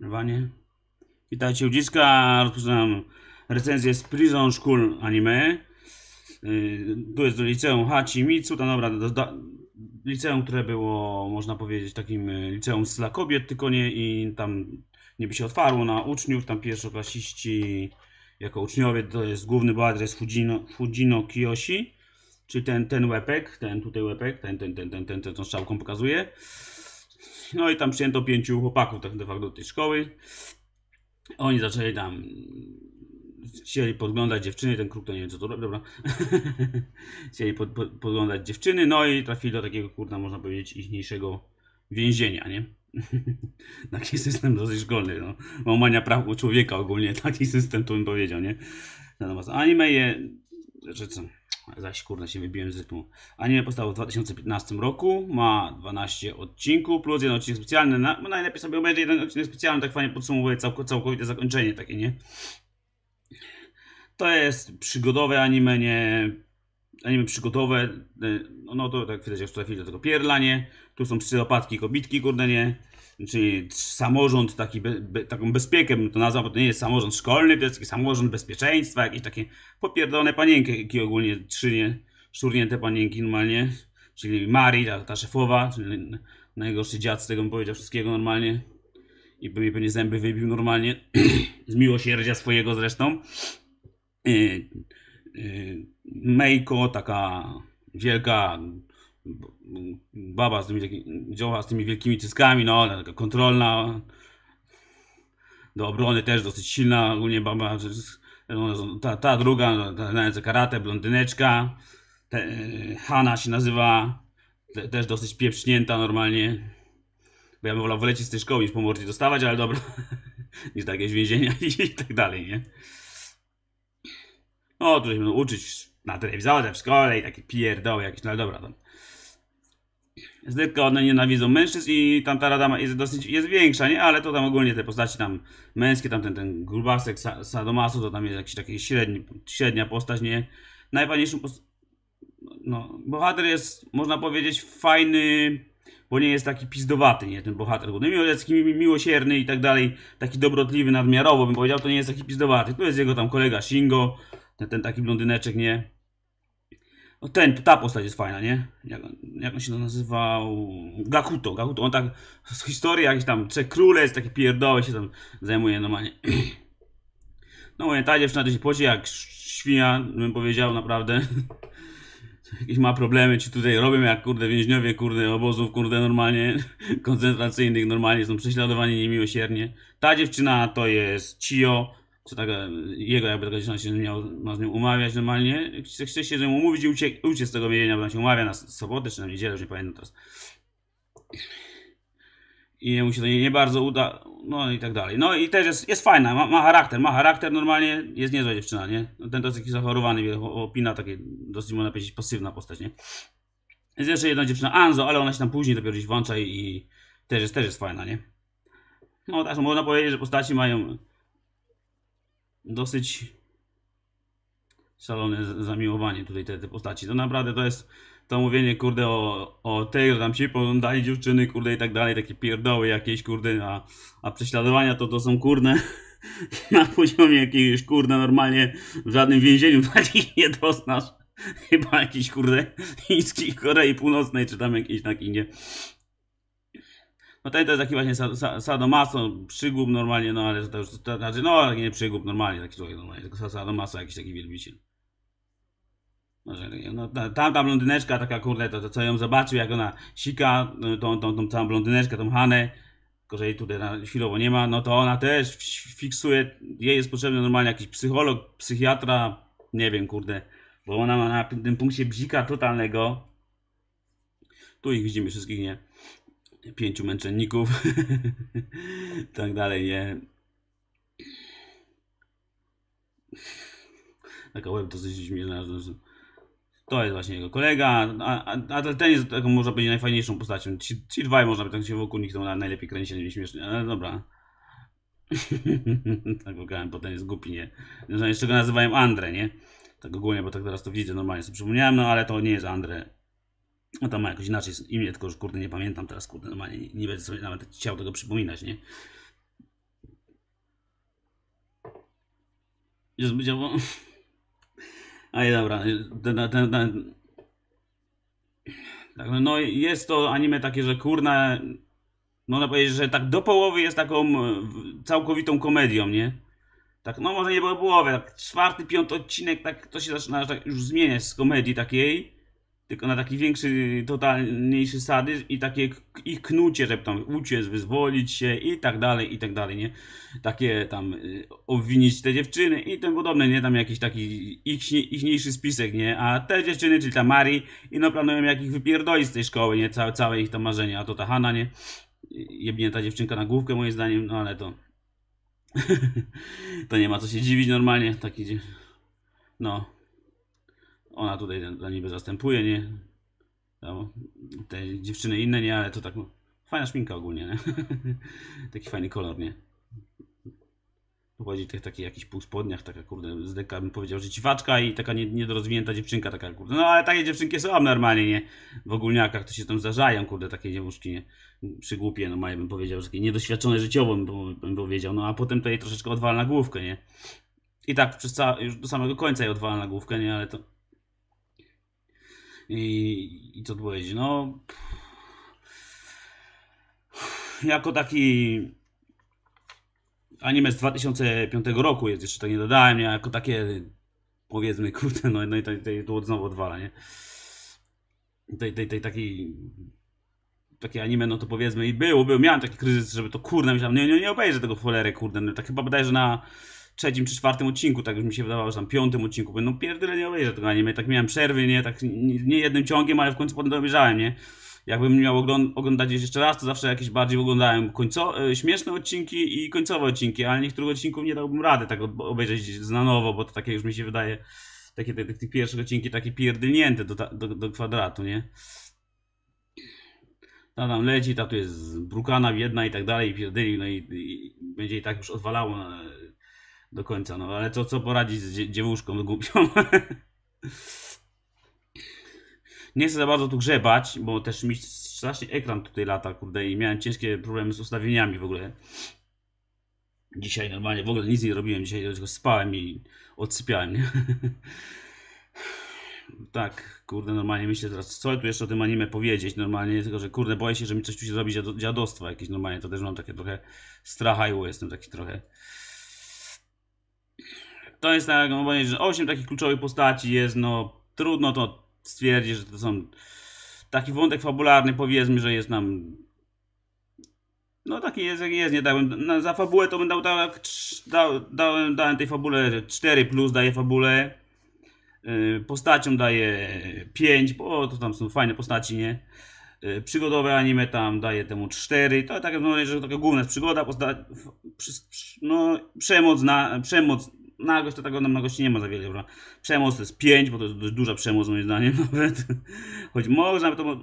Wanie. Witajcie ludziska, rozpoczynam recenzję z Prison School Anime. Y, tu jest do liceum Hachimitsu, tam dobra, do, do, liceum, które było, można powiedzieć, takim y, liceum dla kobiet, tylko nie i tam niby się otwarło na uczniów, tam pierwszoklasiści jako uczniowie, to jest główny bohater, jest Fujino, Fujino Kiyoshi, czyli ten, ten łepek, ten tutaj łepek, ten, ten, ten, ten, ten, ten, tą strzałką pokazuje. No i tam przyjęto pięciu chłopaków tak de facto do tej szkoły. Oni zaczęli tam chcieli podglądać dziewczyny, ten kruk to nie wiem co to robi, dobra. chcieli pod, pod, podglądać dziewczyny, no i trafili do takiego, kurna, można powiedzieć, ichniejszego więzienia, nie? taki system dosyć szkolny, no. Łamania praw człowieka ogólnie, taki system to bym powiedział, nie? Natomiast anime że co, zaś kurde się wybiłem z rytmu. Anime powstało w 2015 roku, ma 12 odcinków plus jeden odcinek specjalny. Na, no najlepiej sobie obejrzeć jeden odcinek specjalny, tak fajnie podsumowuje całk całkowite zakończenie takie, nie? To jest przygodowe anime, nie... Anime przygodowe, y, no to tak widać, jak tutaj chwilę tego pierlanie. Tu są psychopatki, kobitki, kurde, nie? czyli samorząd taki, be, be, taką bezpiekę bym to nazwał, bo to nie jest samorząd szkolny, to jest taki samorząd bezpieczeństwa, jakieś takie popierdolone panienki ogólnie, nie, szurnięte panienki normalnie, czyli Marii, ta, ta szefowa, czyli najgorszy dziad z tego bym powiedział wszystkiego normalnie i by mi pewnie zęby wybił normalnie, z miłosierdzia swojego zresztą. Yy, yy, Mejko, taka wielka baba z tymi takimi, z tymi wielkimi cyskami, no, taka kontrolna, do obrony też dosyć silna, ogólnie baba, no, ta, ta druga, no, ta znająca karate, blondyneczka, te, Hanna się nazywa, te, też dosyć pieprznięta normalnie, bo ja bym wolał wylecieć z tej szkoły niż po mordzie dostawać, ale dobra, niż do jakiegoś więzienia i tak dalej, nie? No, tutaj się będą uczyć na telewizorze, w szkole i takie pierdoły jakieś, no ale dobra tam. Tylko one nienawidzą mężczyzn i tam ta rada jest dosyć, jest większa, nie? Ale to tam ogólnie te postaci tam męskie, tam ten, ten grubasek Sadomasu, to tam jest jakiś taki średni, średnia postać, nie? Najfajniejszym post... no, bohater jest, można powiedzieć, fajny, bo nie jest taki pizdowaty, nie? Ten bohater główny, mimo jest taki miłosierny i tak dalej, taki dobrotliwy nadmiarowo, bym powiedział, to nie jest taki pizdowaty. Tu jest jego tam kolega Shingo, ten, ten taki blondyneczek, nie? No ten, ta postać jest fajna, nie? Jak, jak on się nazywał? Gakuto, Gakuto. On tak z historii jakiś tam Trzech Królestw, taki pierdoły się tam zajmuje normalnie. No mówię, ta dziewczyna to się pocie jak świnia, bym powiedział naprawdę. Jakieś ma problemy, czy tutaj robią jak kurde więźniowie, kurde obozów, kurde normalnie koncentracyjnych, normalnie są prześladowani niemiłosiernie. Ta dziewczyna to jest Cio, czy taka, jego jakby taka dziewczyna się z nią, ma z umawiać normalnie, chce, chce się z nią umówić i uciec, uciec z tego więzienia, bo ona się umawia na sobotę czy na niedzielę, już nie pamiętam teraz. I mu się to nie, nie, bardzo uda, no i tak dalej. No i też jest, jest fajna, ma, ma charakter, ma charakter normalnie, jest niezła dziewczyna, nie? No ten dosyć zachorowany, opina takie, dosyć można powiedzieć pasywna postać, nie? Jest jeszcze jedna dziewczyna, Anzo, ale ona się tam później dopiero gdzieś włącza i, i też, jest, też jest fajna, nie? No tak, można powiedzieć, że postaci mają dosyć szalone zamiłowanie tutaj te, te postaci. To no naprawdę to jest to mówienie, kurde, o, o tej, że tam się poglądali dziewczyny, kurde, i tak dalej, takie pierdoły jakieś, kurde, a, a prześladowania to, to są, kurde, na poziomie jakiegoś, kurde, normalnie w żadnym więzieniu takich nie doznasz. Chyba jakiś, kurde, chińskiej Korei Północnej, czy tam jakiejś na nie? No tutaj to jest taki właśnie sadomaso, przygub normalnie, no ale to już, to, znaczy, no nie przygub normalnie, taki człowiek normalnie, tylko sadomaso jakiś taki wielbiciel. No, tam no, ta blondyneczka taka kurde, to, to co ją zobaczył, jak ona sika, no, tą, tą, tą całą blondyneczkę, tą Hanę, tylko że jej tutaj na, chwilowo nie ma, no to ona też fiksuje, jej jest potrzebny normalnie jakiś psycholog, psychiatra, nie wiem kurde, bo ona ma na tym punkcie bzika totalnego. Tu ich widzimy wszystkich, nie? pięciu męczenników, tak dalej, nie? Taka to dosyć śmieszna. To jest właśnie jego kolega, a, a, ten jest taką, może być najfajniejszą postacią. Ci, ci dwaj można by tak się wokół nich to najlepiej kręcić, śmiesznie, ale dobra. tak wygrałem, bo ten jest głupi, nie? Jeszcze go nazywałem Andre, nie? Tak ogólnie, bo tak teraz to widzę normalnie sobie przypomniałem, no ale to nie jest Andre. No tam ma jakoś inaczej imię, tylko już kurde nie pamiętam teraz, kurde, normalnie nie, nie będę sobie nawet chciał tego przypominać, nie? Jest będzie, A i dobra, ten, ten, ten... Tak, no, no jest to anime takie, że kurna... Można powiedzieć, że tak do połowy jest taką e, całkowitą komedią, nie? Tak, no może nie było połowy, tak czwarty, piąty odcinek, tak to się zaczyna tak już zmieniać z komedii takiej tylko na taki większy, totalniejszy sadyzm i takie ich knucie, żeby tam uciec, wyzwolić się i tak dalej, i tak dalej, nie? Takie tam y, obwinić te dziewczyny i tym podobne, nie? Tam jakiś taki ich, ichniejszy spisek, nie? A te dziewczyny, czyli ta Mari, i no planują jak ich wypierdolić z tej szkoły, nie? Całe, całe ich to marzenie a to ta Hanna, nie? Y, jebnie ta dziewczynka na główkę moim zdaniem, no ale to... to nie ma co się dziwić normalnie, tak idzie. No, ona tutaj dla niby zastępuje, nie? No, te dziewczyny inne, nie? Ale to tak... No, fajna szminka ogólnie, nie? Taki fajny kolor, nie? Pochodzi tych takich jakichś półspodniach, taka kurde, z deka bym powiedział, że ciwaczka i taka niedorozwinięta dziewczynka, taka kurde. No ale takie dziewczynki są normalnie, nie? W ogólniakach to się tam zdarzają, kurde, takie dziewuszki, nie? Przygłupie, no mają bym powiedział, że takie niedoświadczone życiowo bym, powiedział, no a potem tutaj troszeczkę odwala na główkę, nie? I tak przez całe, już do samego końca je odwala na główkę, nie? Ale to i, i co powiedzieć, no... Jako taki anime z 2005 roku jest, jeszcze to tak nie dodałem, ja jako takie powiedzmy, kurde, no, no i to, to, to znowu odwala, nie? Tej, tej, tej taki takie anime, no to powiedzmy i było, był, miałem taki kryzys, żeby to kurde, myślałem, nie, nie, nie obejrzę tego cholery, kurde, no, tak chyba że na trzecim czy czwartym odcinku, tak już mi się wydawało, że tam piątym odcinku, będą no pierdolę nie obejrzę tego anime, tak miałem przerwy, nie, tak nie jednym ciągiem, ale w końcu potem to nie. Jakbym miał oglądać jeszcze raz, to zawsze jakieś bardziej oglądałem końco- e, śmieszne odcinki i końcowe odcinki, ale niektórych odcinków nie dałbym rady tak obejrzeć na nowo, bo to takie już mi się wydaje, takie te, te, pierwsze odcinki takie pierdolnięte do, do, do kwadratu, nie. Ta tam leci, ta tu jest brukana biedna i tak dalej, pierdyli, no i, i będzie i tak już odwalało e, do końca, no ale to co poradzić z dziewuszką głupią? Nie chcę za bardzo tu grzebać, bo też mi strasznie ekran tutaj lata, kurde, i miałem ciężkie problemy z ustawieniami w ogóle. Dzisiaj normalnie w ogóle nic nie robiłem, dzisiaj tylko spałem i odsypiałem, nie? tak, kurde, normalnie myślę teraz, co tu jeszcze o tym anime powiedzieć, normalnie, tylko że kurde, boję się, że mi coś tu się zrobi dziadostwo jakieś, normalnie, to też mam takie trochę stracha i jestem taki trochę to jest tak, no bo że 8 takich kluczowych postaci jest, no trudno to stwierdzić, że to są taki wątek fabularny, powiedzmy, że jest nam no taki jest jak jest, nie dałem, za fabułę to bym dał, tak, dałem, dałem tej fabule 4 plus, daję fabulę, yy, postaciom daję 5, bo to tam są fajne postaci, nie? Yy, przygodowe anime tam daje temu 4, to tak, no, że taka główna jest przygoda, no przemoc, na, przemoc na no, jakoś to na gości nie ma za wiele, prawda? Przemoc to jest 5, bo to jest dość duża przemoc moim zdaniem nawet. Choć można, to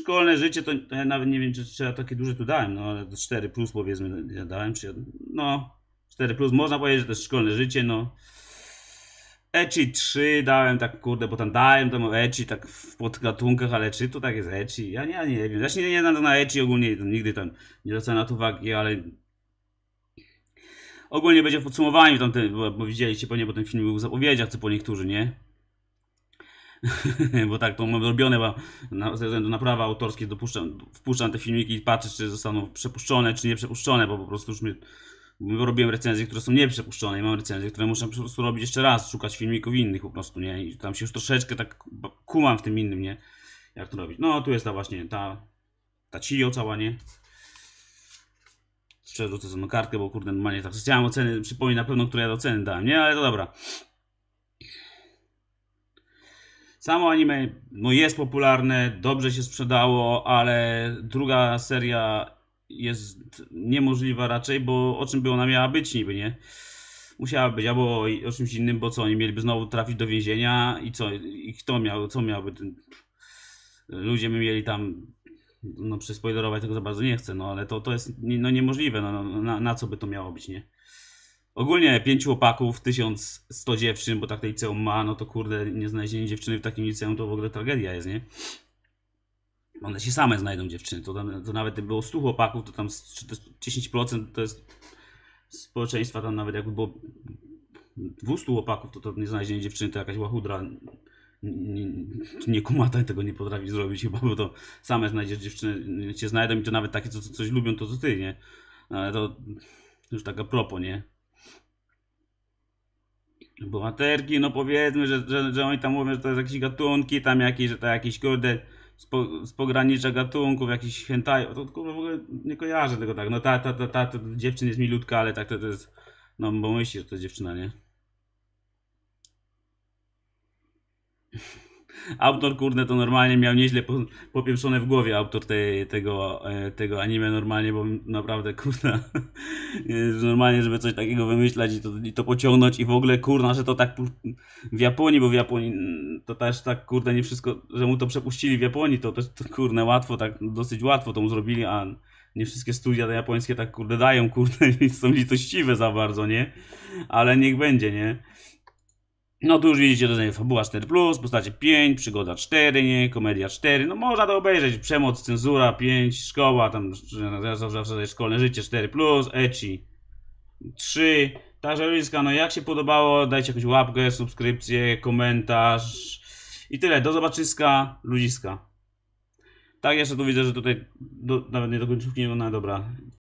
szkolne życie to, to ja nawet nie wiem, czy, czy ja takie duże tu dałem, no ale 4 plus powiedzmy ja dałem, czy ja, no 4 plus, można powiedzieć, że to jest szkolne życie, no. Eci 3 dałem, tak kurde, bo tam dałem tam Eci tak w podgatunkach, ale czy to tak jest Eci? Ja nie, ja nie wiem. Ja znaczy, się nie, nie na Eci ogólnie, nigdy tam nie zwracałem na to uwagi, ale Ogólnie będzie w podsumowaniu, tam te, bo, widzieliście pewnie, bo ten film był w zapowiedziach, co po niektórzy, nie? bo tak to mam robione, bo na, ze względu na prawa autorskie dopuszczam, wpuszczam te filmiki i patrzę, czy zostaną przepuszczone, czy nie przepuszczone, bo po prostu już mi robiłem recenzje, które są nieprzepuszczone i mam recenzje, które muszę po prostu robić jeszcze raz, szukać filmików innych po prostu, nie? I tam się już troszeczkę tak kumam w tym innym, nie? Jak to robić? No, tu jest ta właśnie, ta, ta Cio cała, nie? przerzucę rzucę sobie kartkę, bo kurde, normalnie tak chciałem oceny, przypomnij na pewno, które ja oceny dałem, nie? Ale to dobra. Samo anime no jest popularne, dobrze się sprzedało, ale druga seria jest niemożliwa raczej, bo o czym by ona miała być niby, nie? Musiała być albo o czymś innym, bo co, oni mieliby znowu trafić do więzienia i co, i kto miał, co miałby Ludzie by mieli tam no przyspoilerować tego za bardzo nie chcę, no ale to, to jest no, niemożliwe, no, no, na, na co by to miało być, nie? Ogólnie pięciu opaków, 1100 dziewczyn, bo tak tej liceum ma, no to kurde, nie znalezienie dziewczyny w takim liceum to w ogóle tragedia jest, nie? One się same znajdą dziewczyny, to, tam, to nawet gdyby było 100 chłopaków, to tam 10% to jest społeczeństwa, tam nawet jakby było 200 chłopaków, to, to nie znalezienie dziewczyny to jakaś łachudra nie kumata tego nie potrafi zrobić chyba, bo to same znajdziesz dziewczyny, cię znajdą i to nawet takie, co, coś lubią, to co ty, nie? No, ale to już taka propo, nie? Bohaterki, no powiedzmy, że, że, że oni tam mówią, że to jest jakieś gatunki tam jakieś, że to jakieś kurde z pogranicza gatunków, jakiś hentai, to w ogóle nie kojarzę tego tak, no ta, ta, ta, ta, ta dziewczyna jest milutka, ale tak to, to jest, no bo myślisz, że to dziewczyna, nie? Autor, kurde, to normalnie miał nieźle popiększone popieprzone w głowie autor te, tego, e, tego anime normalnie, bo naprawdę, kurde e, normalnie, żeby coś takiego wymyślać i to, i to pociągnąć i w ogóle, kurna, że to tak w Japonii, bo w Japonii to też tak, kurde, nie wszystko, że mu to przepuścili w Japonii, to też, kurde łatwo, tak, dosyć łatwo to mu zrobili, a nie wszystkie studia japońskie tak, kurde, dają, kurde, są litościwe za bardzo, nie? Ale niech będzie, nie? No tu już widzicie, to fabuła 4+, postacie 5, przygoda 4, nie, komedia 4, no można to obejrzeć, przemoc, cenzura 5, szkoła, tam zawsze szkolne życie 4+, eci 3, także Ryska, no jak się podobało, dajcie jakąś łapkę, subskrypcję, komentarz i tyle, do zobaczyska, ludziska. Tak, jeszcze tu widzę, że tutaj do, nawet nie do końcówki nie ma, no dobra,